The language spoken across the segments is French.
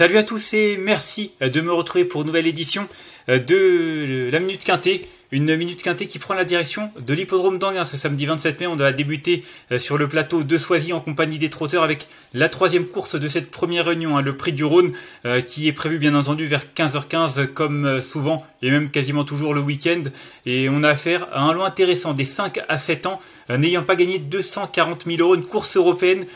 Salut à tous et merci de me retrouver pour une nouvelle édition euh, de euh, la Minute Quintée une minute quintée qui prend la direction de l'hippodrome d'Anguin ce samedi 27 mai. On va débuter euh, sur le plateau de Soisy en compagnie des trotteurs avec la troisième course de cette première réunion, hein, le prix du Rhône, euh, qui est prévu bien entendu vers 15h15 comme euh, souvent et même quasiment toujours le week-end. Et on a affaire à un lot intéressant des 5 à 7 ans, n'ayant pas gagné 240 000 euros. Une course européenne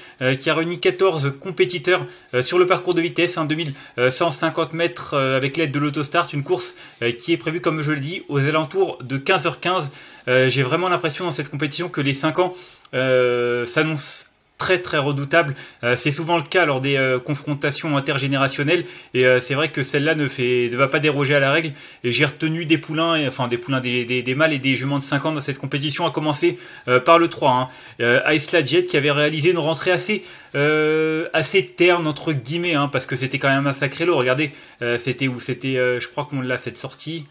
qui a réuni 14 compétiteurs sur le parcours de vitesse, 2150 hein, mètres avec l'aide de l'autostart. Une course qui est prévue, comme je le dis, aux alentours de 15h15. Euh, j'ai vraiment l'impression dans cette compétition que les 5 ans euh, s'annoncent très très redoutables euh, c'est souvent le cas lors des confrontations intergénérationnelles et c'est vrai que celle-là ne fait ne va pas déroger à la règle. Et j'ai retenu des poulains, enfin des poulains des, mâles et des juments de 5 ans dans cette compétition, à commencer par le 3. ice Jet qui avait réalisé une rentrée assez assez terne entre guillemets hein, parce que c'était quand même un sacré lot. Regardez, c'était où c'était, je crois qu'on l'a cette sortie.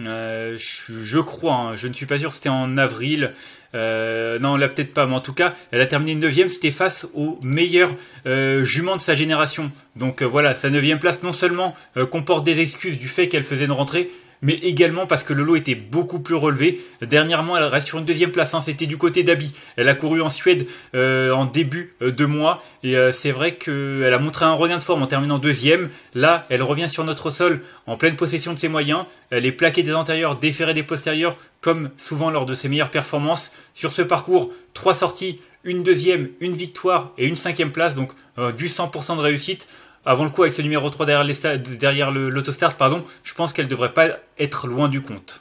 Euh, je, crois, hein. je ne suis pas sûr, c'était en avril. Euh, non, là peut-être pas, mais en tout cas, elle a terminé 9 c'était face aux meilleur euh, de sa génération. Donc euh, voilà, sa neuvième place non seulement euh, comporte des excuses du fait qu'elle faisait une rentrée, mais également parce que le lot était beaucoup plus relevé. Dernièrement, elle reste sur une deuxième place, hein. c'était du côté d'Abi. Elle a couru en Suède euh, en début euh, de mois, et euh, c'est vrai qu'elle a montré un regain de forme en terminant deuxième. Là, elle revient sur notre sol en pleine possession de ses moyens. Elle est plaquée des antérieurs, déférée des postérieurs, comme souvent lors de ses meilleures performances. Sur ce parcours, trois sorties, une deuxième, une victoire et une cinquième place, donc du 100% de réussite avant le coup avec ce numéro 3 derrière, l'Autostars, pardon, je pense qu'elle devrait pas être loin du compte.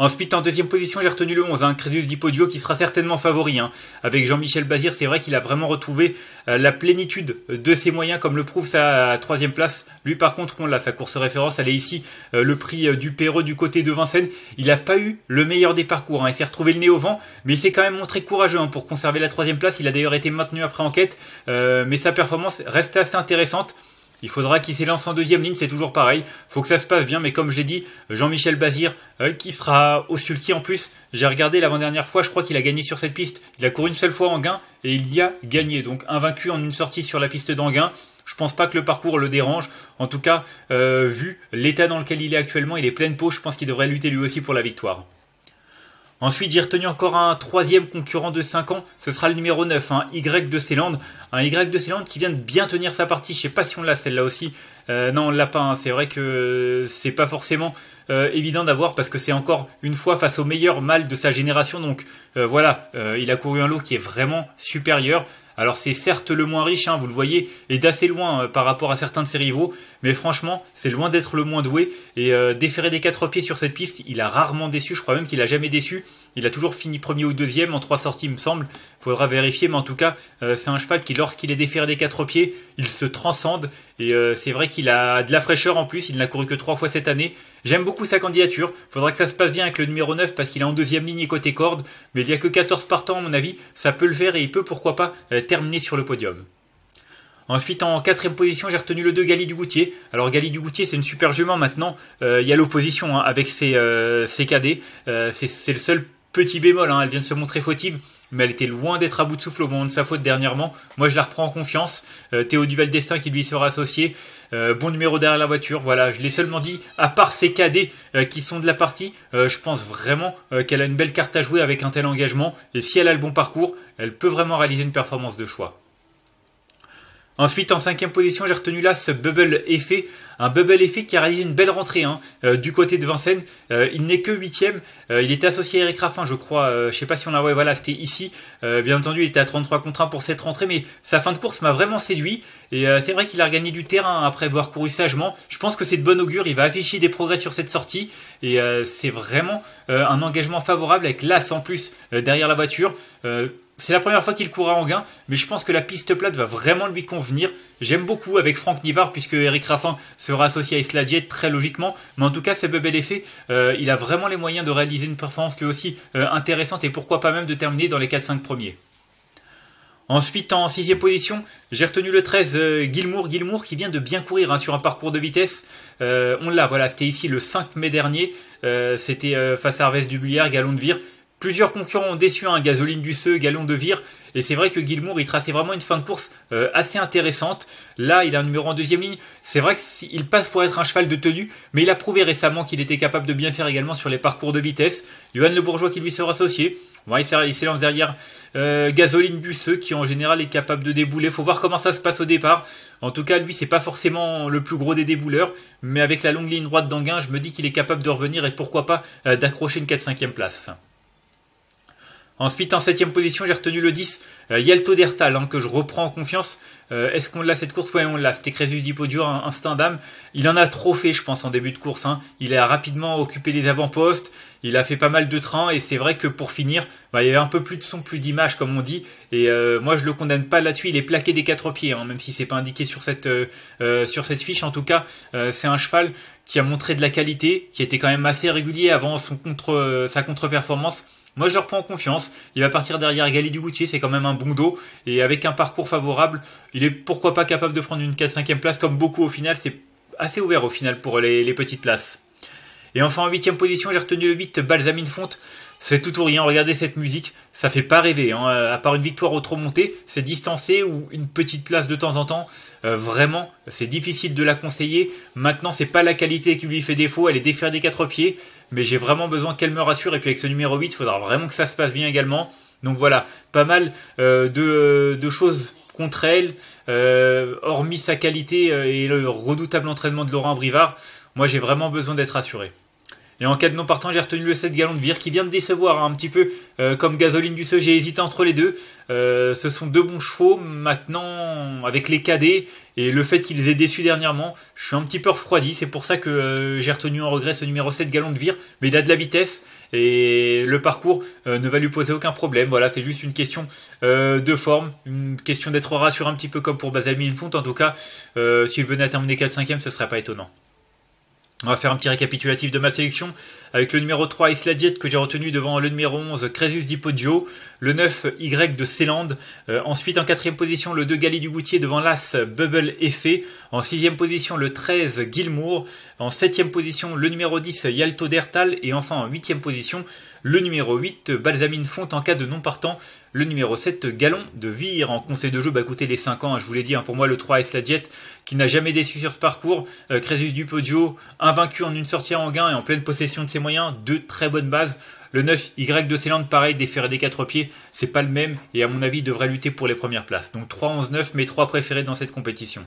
Ensuite, en deuxième position, j'ai retenu le 11, hein, Crésus qui sera certainement favori. Hein. Avec Jean-Michel Bazir, c'est vrai qu'il a vraiment retrouvé euh, la plénitude de ses moyens, comme le prouve sa troisième place. Lui, par contre, on l'a, sa course référence, elle est ici, euh, le prix euh, du Perreux du côté de Vincennes. Il n'a pas eu le meilleur des parcours, hein. il s'est retrouvé le nez au vent, mais il s'est quand même montré courageux hein, pour conserver la troisième place. Il a d'ailleurs été maintenu après enquête, mais sa performance reste assez intéressante. Il faudra qu'il s'élance en deuxième ligne, c'est toujours pareil. Faut que ça se passe bien, mais comme j'ai dit, Jean-Michel Bazir, euh, qui sera au sulky en plus, j'ai regardé l'avant-dernière fois, je crois qu'il a gagné sur cette piste. Il a couru une seule fois en gain et il y a gagné. Donc invaincu en une sortie sur la piste d'Anguin. Je pense pas que le parcours le dérange. En tout cas, euh, vu l'état dans lequel il est actuellement, il est plein de peau, je pense qu'il devrait lutter lui aussi pour la victoire. Ensuite, j'ai retenu encore un troisième concurrent de 5 ans, ce sera le numéro 9, un Y de Ceylande, Un Y de Ceylande qui vient de bien tenir sa partie, je sais pas si on l'a celle-là aussi. Euh, non, on l'a pas, hein. c'est vrai que c'est pas forcément euh, évident d'avoir parce que c'est encore une fois face au meilleur mâle de sa génération. Donc euh, voilà, il a couru un lot qui est vraiment supérieur. Alors c'est certes le moins riche, hein, vous le voyez, et d'assez loin euh, par rapport à certains de ses rivaux, mais franchement, c'est loin d'être le moins doué. Et euh, déféré des quatre pieds sur cette piste, il a rarement déçu, je crois même qu'il a jamais déçu. Il a toujours fini premier ou deuxième en trois sorties, il me semble. Faudra vérifier, mais en tout cas, euh, c'est un cheval qui, lorsqu'il est déféré des quatre pieds, il se transcende. Et euh, c'est vrai qu'il a de la fraîcheur en plus, il n'a couru que trois fois cette année. J'aime beaucoup sa candidature. Faudra que ça se passe bien avec le numéro 9 parce qu'il est en deuxième ligne côté corde. Mais il n'y a que 14 partants, à mon avis. Ça peut le faire et il peut, pourquoi pas, euh, terminer sur le podium. Ensuite, en quatrième position, j'ai retenu le 2 Gali du Goutier. Alors, Gali du Goutier, c'est une super jument maintenant. Euh, il y a l'opposition hein, avec ses, euh, cadets. c'est le seul Petit bémol, hein, elle vient de se montrer fautive, mais elle était loin d'être à bout de souffle au moment de sa faute dernièrement. Moi, je la reprends en confiance. Euh, Théo Duval Destin qui lui sera associé. Euh, bon numéro derrière la voiture. Voilà, je l'ai seulement dit. À part ces cadets euh, qui sont de la partie, euh, je pense vraiment qu'elle a une belle carte à jouer avec un tel engagement. Et si elle a le bon parcours, elle peut vraiment réaliser une performance de choix. Ensuite, en cinquième position, j'ai retenu là ce Bubble Effet. Un Bubble Effet qui a réalisé une belle rentrée hein, euh, du côté de Vincennes. Euh, il n'est que huitième. Euh, il était associé à Eric Raffin, je crois. je sais pas si on l'a... Ouais, voilà, c'était ici. bien entendu, il était à 33 contre 1 pour cette rentrée, mais sa fin de course m'a vraiment séduit. Et c'est vrai qu'il a regagné du terrain après avoir couru sagement. Je pense que c'est de bon augure. Il va afficher des progrès sur cette sortie. Et c'est vraiment un engagement favorable avec l'as en plus derrière la voiture c'est la première fois qu'il courra en gain, mais je pense que la piste plate va vraiment lui convenir. J'aime beaucoup avec Franck Nivard, puisque Eric Raffin sera associé à Isladier très logiquement. Mais en tout cas, c'est Bebel effet, euh, il a vraiment les moyens de réaliser une performance lui aussi euh, intéressante et pourquoi pas même de terminer dans les 4-5 premiers. Ensuite, en sixième position, j'ai retenu le 13, euh, Guilmour. Guilmour qui vient de bien courir hein, sur un parcours de vitesse. on l'a, voilà, c'était ici le 5 mai dernier. c'était face à Arves Dubliard, Galon de Vire. Plusieurs concurrents ont déçu, un hein, Gasoline Busseux, Galon de Vire, et c'est vrai que Gilmour, il traçait vraiment une fin de course euh, assez intéressante. Là, il a un numéro en deuxième ligne. C'est vrai qu'il passe pour être un cheval de tenue, mais il a prouvé récemment qu'il était capable de bien faire également sur les parcours de vitesse. Johan Le Bourgeois qui lui sera associé. il s'élance derrière euh, Gasoline Busseux qui en général est capable de débouler. Faut voir comment ça se passe au départ. En tout cas, lui, c'est pas forcément le plus gros des débouleurs, mais avec la longue ligne droite d'Anguin, je me dis qu'il est capable de revenir et pourquoi pas euh, d'accrocher une 4-5e place. Ensuite, en septième position, j'ai retenu le 10, euh, Yelto Dertal, hein, que je reprends en confiance. Euh, est-ce qu'on l'a cette course Oui on l'a. C'était Crésus Dipodur, un stand-up Il en a trop fait, je pense, en début de course. Hein. Il a rapidement occupé les avant-postes, il a fait pas mal de trains, et c'est vrai que pour finir, bah, il y avait un peu plus de son, plus d'image, comme on dit. Et euh, moi, je le condamne pas là-dessus. Il est plaqué des quatre pieds, hein, même si c'est pas indiqué sur cette, sur cette fiche. En tout cas, c'est un cheval qui a montré de la qualité, qui était quand même assez régulier avant son contre, sa contre-performance moi, je reprends confiance. Il va partir derrière du Goutier, c'est quand même un bon dos. Et avec un parcours favorable, il est pourquoi pas capable de prendre une 4 5 place, comme beaucoup au final. C'est assez ouvert au final pour les petites places. Et enfin en huitième position, j'ai retenu le 8 Balsamine Fonte. C'est tout ou rien, regardez cette musique, ça fait pas rêver. Hein. Euh, à part une victoire au trop montée, c'est distancé ou une petite place de temps en temps. Euh, vraiment, c'est difficile de la conseiller. Maintenant, c'est pas la qualité qui lui fait défaut, elle est défaire des quatre pieds. Mais j'ai vraiment besoin qu'elle me rassure. Et puis avec ce numéro 8, il faudra vraiment que ça se passe bien également. Donc voilà, pas mal euh, de, choses contre elle, hormis sa qualité et le redoutable entraînement de Laurent Brivard, moi j'ai vraiment besoin d'être rassuré. Et en cas de non partant, j'ai retenu le 7 gallons de Vire qui vient de décevoir hein, un petit peu euh, comme Gasoline du Seu, J'ai hésité entre les deux. Euh, ce sont deux bons chevaux. Maintenant, avec les cadets et le fait qu'ils aient déçu dernièrement, je suis un petit peu refroidi. C'est pour ça que euh, j'ai retenu en regret ce numéro 7 gallons de Vire. Mais il a de la vitesse et le parcours ne va lui poser aucun problème. Voilà, c'est juste une question de forme, une question d'être rassuré un petit peu comme pour une Fonte. En tout cas, s'il venait à terminer 4 5 ème ce serait pas étonnant. On va faire un petit récapitulatif de ma sélection avec le numéro 3 Isla Diet que j'ai retenu devant le numéro 11 Crésus Dipodio, le 9 Y de Célande, euh, ensuite en quatrième position le 2 Galli du Goutier devant l'As Bubble Effet, en sixième position le 13 Gilmour, en septième position le numéro 10 Yalto Dertal et enfin en huitième position le numéro 8 Balsamine Fonte en cas de non partant, le numéro 7 Galon de Vire. En conseil de jeu, bah écoutez les 5 ans, hein, je vous l'ai dit, hein, pour moi le 3 S la Jet qui n'a jamais déçu sur ce parcours, euh, Crésus du podio, invaincu en une sortie en gain et en pleine possession de ses moyens, deux très bonnes bases. Le 9 Y de Célande, pareil, déféré des 4 pieds, c'est pas le même et à mon avis devrait lutter pour les premières places. Donc 3-11-9, mes trois préférés dans cette compétition.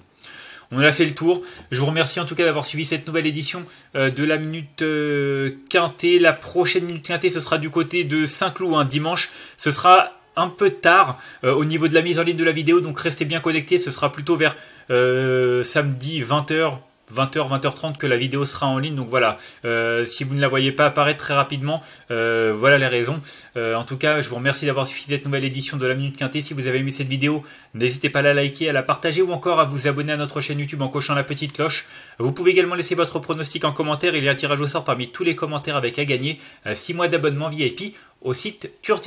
On a fait le tour. Je vous remercie en tout cas d'avoir suivi cette nouvelle édition euh, de la Minute euh, Quintée. La prochaine Minute Quintée, ce sera du côté de Saint-Cloud, un hein, dimanche. Ce sera un peu tard euh, au niveau de la mise en ligne de la vidéo, donc restez bien connectés, ce sera plutôt vers samedi 20h 20h, 20h30 que la vidéo sera en ligne. Donc voilà, euh, si vous ne la voyez pas apparaître très rapidement, euh, voilà les raisons. Euh, en tout cas, je vous remercie d'avoir suivi cette nouvelle édition de la Minute Quintée. Si vous avez aimé cette vidéo, n'hésitez pas à la liker, à la partager ou encore à vous abonner à notre chaîne YouTube en cochant la petite cloche. Vous pouvez également laisser votre pronostic en commentaire. Il y a un tirage au sort parmi tous les commentaires avec à gagner 6 mois d'abonnement VIP au site tur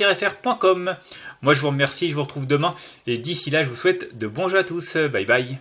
Moi je vous remercie, je vous retrouve demain et d'ici là je vous souhaite de bons jeux à tous. Bye bye.